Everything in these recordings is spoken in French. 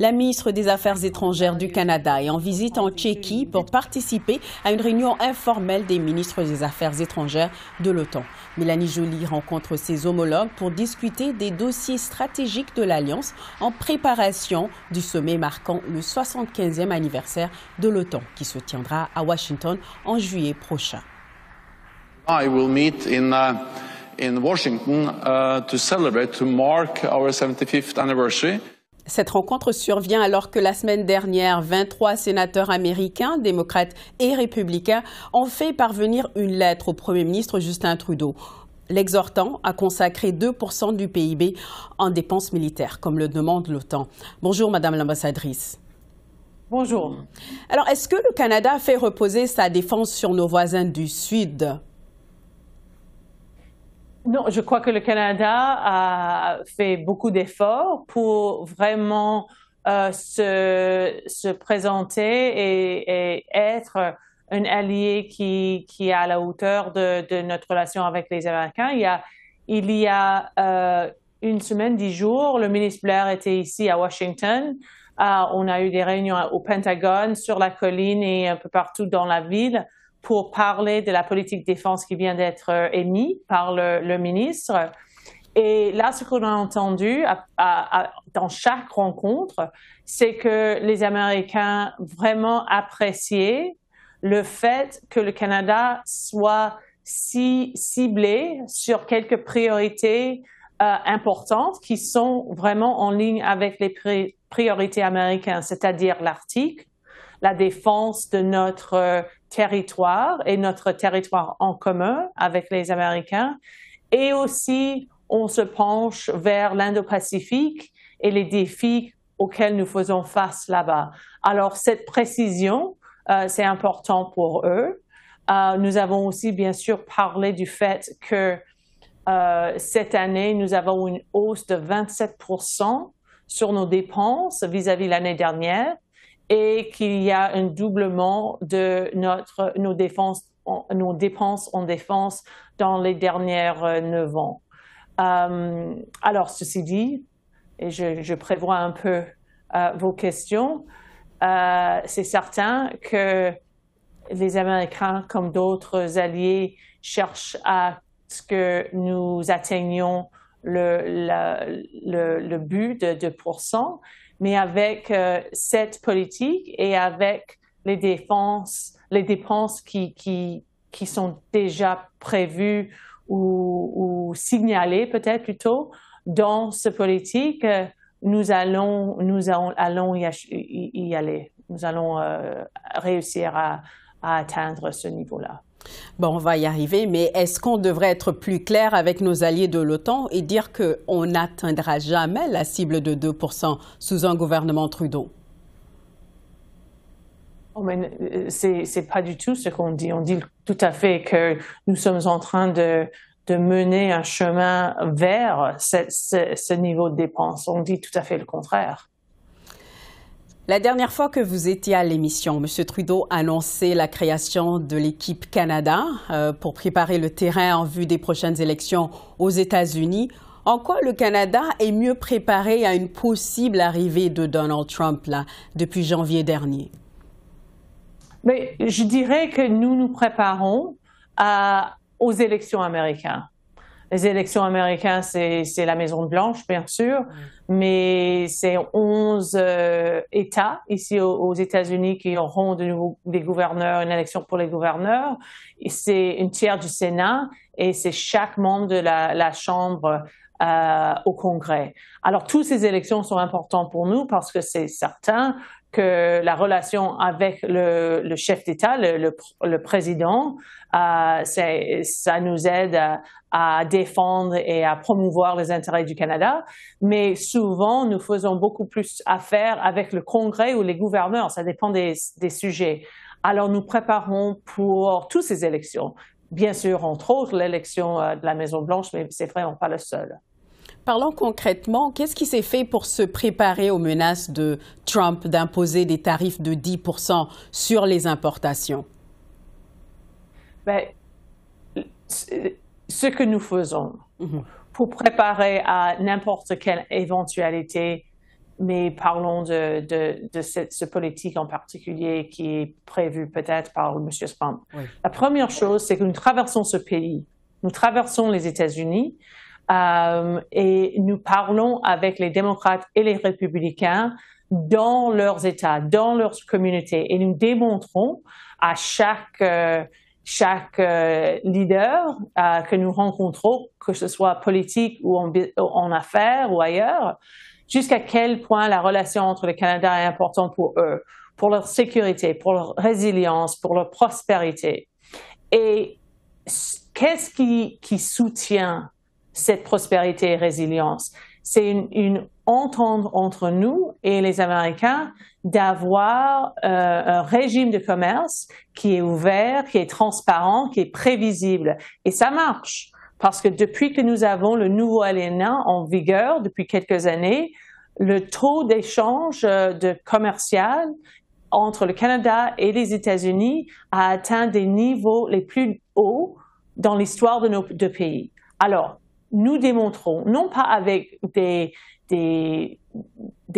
La ministre des Affaires étrangères du Canada est en visite en Tchéquie pour participer à une réunion informelle des ministres des Affaires étrangères de l'OTAN. Mélanie Jolie rencontre ses homologues pour discuter des dossiers stratégiques de l'Alliance en préparation du sommet marquant le 75e anniversaire de l'OTAN qui se tiendra à Washington en juillet prochain. Uh, Washington 75 uh, cette rencontre survient alors que la semaine dernière, 23 sénateurs américains, démocrates et républicains, ont fait parvenir une lettre au Premier ministre Justin Trudeau l'exhortant à consacrer 2% du PIB en dépenses militaires, comme le demande l'OTAN. Bonjour, Madame l'ambassadrice. Bonjour. Alors, est-ce que le Canada fait reposer sa défense sur nos voisins du Sud non, je crois que le Canada a fait beaucoup d'efforts pour vraiment euh, se, se, présenter et, être un allié qui, qui est à la hauteur de, de notre relation avec les Américains. Il y a, il y a euh, une semaine, dix jours, le ministre Blair était ici à Washington. Euh, on a eu des réunions au Pentagone, sur la colline et un peu partout dans la ville pour parler de la politique défense qui vient d'être euh, émise par le, ministre. Et là, ce qu'on a entendu dans chaque rencontre, c'est que les Américains vraiment appréciaient le fait que le Canada soit si ciblé sur quelques priorités euh, importantes qui sont vraiment en ligne avec les priorités américaines, c'est-à-dire l'Arctique, la défense de notre euh, territoire et notre territoire en commun avec les Américains. Et aussi, on se penche vers l'Indo-Pacifique et les défis auxquels nous faisons face là-bas. Alors, cette précision, euh, c'est important pour eux. Euh, nous avons aussi, bien sûr, parlé du fait que euh, cette année, nous avons une hausse de 27 sur nos dépenses vis-à-vis l'année dernière et qu'il y a un doublement de notre, nos, nos dépenses en défense dans les dernières euh, neuf ans. Euh, alors, ceci dit, et je, je prévois un peu euh, vos questions, euh, c'est certain que les Américains, comme d'autres alliés, cherchent à ce que nous atteignions le, le, le but de 2 mais avec euh, cette politique et avec les défenses, les dépenses qui, qui, qui sont déjà prévues ou, ou signalées peut-être plutôt dans ce politique, euh, nous allons, nous allons y aller. Nous allons euh, réussir à, à atteindre ce niveau-là. Bon, on va y arriver, mais est-ce qu'on devrait être plus clair avec nos alliés de l'OTAN et dire qu'on n'atteindra jamais la cible de 2 sous un gouvernement Trudeau? Oh, euh, c'est pas du tout ce qu'on dit. On dit tout à fait que nous sommes en train de, mener un chemin vers ce niveau de dépenses. On dit tout à fait le contraire. La dernière fois que vous étiez à l'émission, M. Trudeau annonçait la création de l'équipe Canada euh, pour préparer le terrain en vue des prochaines élections aux États-Unis. En quoi le Canada est mieux préparé à une possible arrivée de Donald Trump depuis janvier dernier? Mais je dirais que nous nous préparons aux élections américaines les élections américaines, c'est la Maison Blanche, bien sûr, mm. mais c'est 11 euh, États ici aux, États-Unis qui auront de nouveau des gouverneurs, une élection pour les gouverneurs. C'est une tiers du Sénat et c'est chaque membre de la, la Chambre euh, au Congrès. Alors, toutes ces élections sont importantes pour nous parce que c'est certain que la relation avec le, le chef d'État, le, le, président, euh, ça nous aide à, défendre et à promouvoir les intérêts du Canada. Mais souvent, nous faisons beaucoup plus affaire avec le Congrès ou les gouverneurs. Ça dépend des, des sujets. Alors, nous préparons pour toutes ces élections. Bien sûr, entre autres, l'élection euh, de la Maison-Blanche, mais c'est vraiment pas le seul. Parlons concrètement, qu'est-ce qui s'est fait pour se préparer aux menaces de Trump d'imposer des tarifs de 10 sur les importations? Ben, ce que nous faisons mhm. pour préparer à n'importe quelle éventualité, mais parlons de, cette, politique en particulier qui est prévue peut-être par M. Trump. La première chose, c'est que nous traversons ce pays. Nous traversons les États-Unis euh, et nous parlons avec les démocrates et les républicains dans leurs États, dans leurs communautés, et nous démontrons à chaque euh, chaque euh, leader que nous rencontrons, que ce soit politique ou en, en affaires ou ailleurs, jusqu'à quel point la relation entre le Canada est importante pour eux, pour leur sécurité, pour leur résilience, pour leur prospérité. Et qu'est-ce qui, qui soutient cette prospérité et résilience. C'est une, entente entre nous et les Américains d'avoir euh, un régime de commerce qui est ouvert, qui est transparent, qui est prévisible. Et ça marche, parce que depuis que nous avons le nouveau alna en vigueur depuis quelques années, le taux d'échange euh, de commercial entre le Canada et les États-Unis a atteint des niveaux les plus hauts dans l'histoire de nos deux pays. Alors, nous démontrons, non pas avec des, des,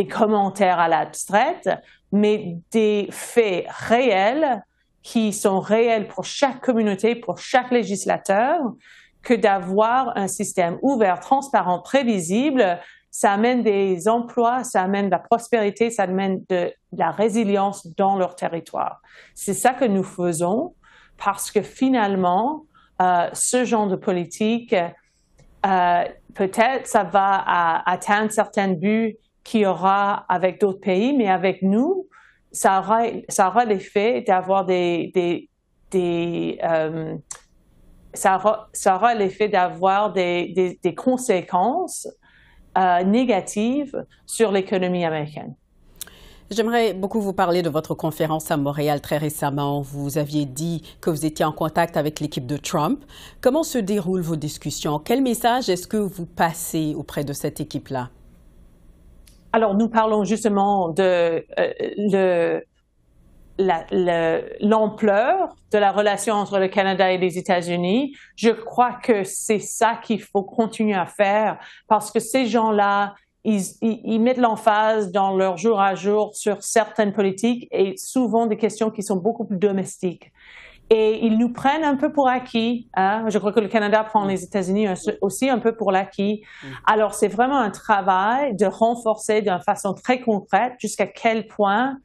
commentaires à l'abstraite, mais des faits réels qui sont réels pour chaque communauté, pour chaque législateur, que d'avoir un système ouvert, transparent, prévisible. Ça amène des emplois, ça amène de la prospérité, ça amène de, la résilience dans leur territoire. C'est ça que nous faisons parce que finalement, euh, ce genre de politique euh, peut-être ça va atteindre certains buts qu'il y aura avec d'autres pays, mais avec nous, ça aura, ça aura l'effet d'avoir des, des, des euh, ça aura, aura l'effet d'avoir des, des, des, conséquences euh, négatives sur l'économie américaine. J'aimerais beaucoup vous parler de votre conférence à Montréal très récemment. Vous aviez dit que vous étiez en contact avec l'équipe de Trump. Comment se déroulent vos discussions? Quel message est-ce que vous passez auprès de cette équipe-là? Alors, nous parlons justement de euh, l'ampleur de la relation entre le Canada et les États-Unis. Je crois que c'est ça qu'il faut continuer à faire parce que ces gens-là, ils, ils, ils mettent l'emphase dans leur jour à jour sur certaines politiques et souvent des questions qui sont beaucoup plus domestiques. Et ils nous prennent un peu pour acquis. Hein? Je crois que le Canada prend les États-Unis aussi un peu pour l'acquis. Mm. Alors c'est vraiment un travail de renforcer d'une façon très concrète jusqu'à quel point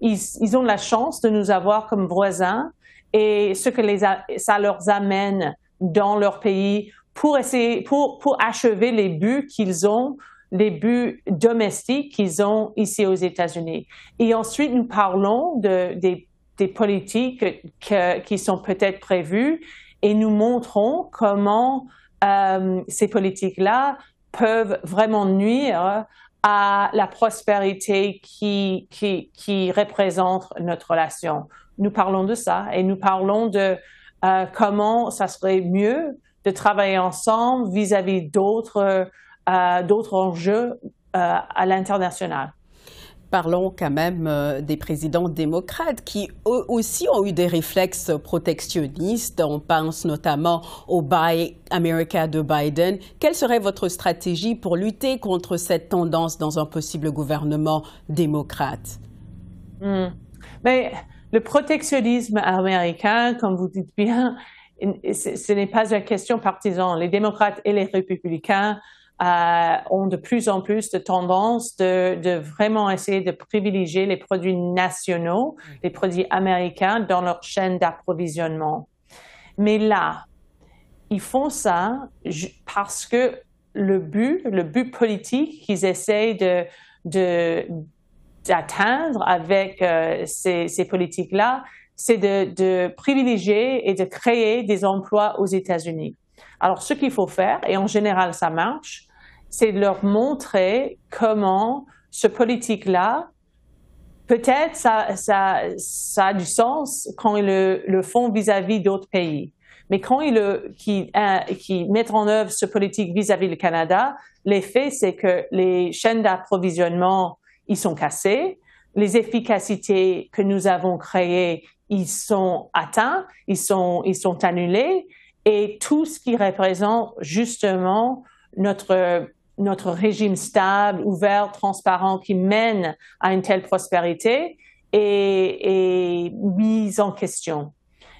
ils, ils, ont la chance de nous avoir comme voisins et ce que les ça leur amène dans leur pays pour essayer, pour, pour achever les buts qu'ils ont les buts domestiques qu'ils ont ici aux États-Unis. Et ensuite, nous parlons de, des, des, politiques qui sont peut-être prévues et nous montrons comment euh, ces politiques-là peuvent vraiment nuire à la prospérité qui, qui, qui, représente notre relation. Nous parlons de ça et nous parlons de euh, comment ça serait mieux de travailler ensemble vis-à-vis d'autres à d'autres enjeux euh, à l'international parlons quand même euh, des présidents démocrates qui eux aussi ont eu des réflexes protectionnistes. On pense notamment au Buy America de Biden. Quelle serait votre stratégie pour lutter contre cette tendance dans un possible gouvernement démocrate? Mais hmm. ben, le protectionnisme américain, comme vous dites bien, ce n'est pas une question partisan. Les démocrates et les républicains euh, ont de plus en plus de tendance de, vraiment essayer de privilégier les produits nationaux, les produits américains dans leur chaîne d'approvisionnement. Mais là, ils font ça parce que le but, le but politique qu'ils essayent de, d'atteindre avec euh, ces, ces politiques-là, c'est de, de, privilégier et de créer des emplois aux États-Unis. Alors, ce qu'il faut faire, et en général ça marche, c'est de leur montrer comment ce politique-là, peut-être ça, ça, ça, a du sens quand ils le, le font vis-à-vis d'autres pays. Mais quand ils le, qui, euh, qui mettent en œuvre ce politique vis-à-vis du Canada, l'effet, c'est que les chaînes d'approvisionnement, ils sont cassés. Les efficacités que nous avons créées, ils sont atteints, ils sont, ils sont annulés. Et tout ce qui représente justement notre notre régime stable, ouvert, transparent qui mène à une telle prospérité est, mise en question.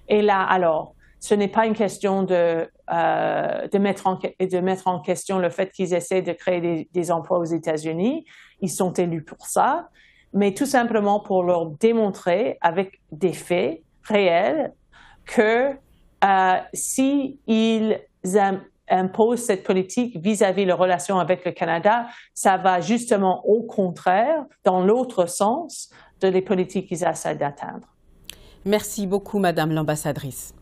Et là, alors, ce n'est pas une question de, euh, de, mettre en, de mettre en question le fait qu'ils essaient de créer des, emplois aux États-Unis. Ils sont élus pour ça, mais tout simplement pour leur démontrer avec des faits réels que euh, s'ils impose cette politique vis-à-vis leurs relations avec le Canada, ça va justement au contraire, dans l'autre sens, de les politiques qu'ils essaient d'atteindre. Merci beaucoup, Madame l'ambassadrice.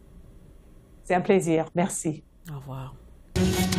C'est un plaisir. Merci. Au revoir.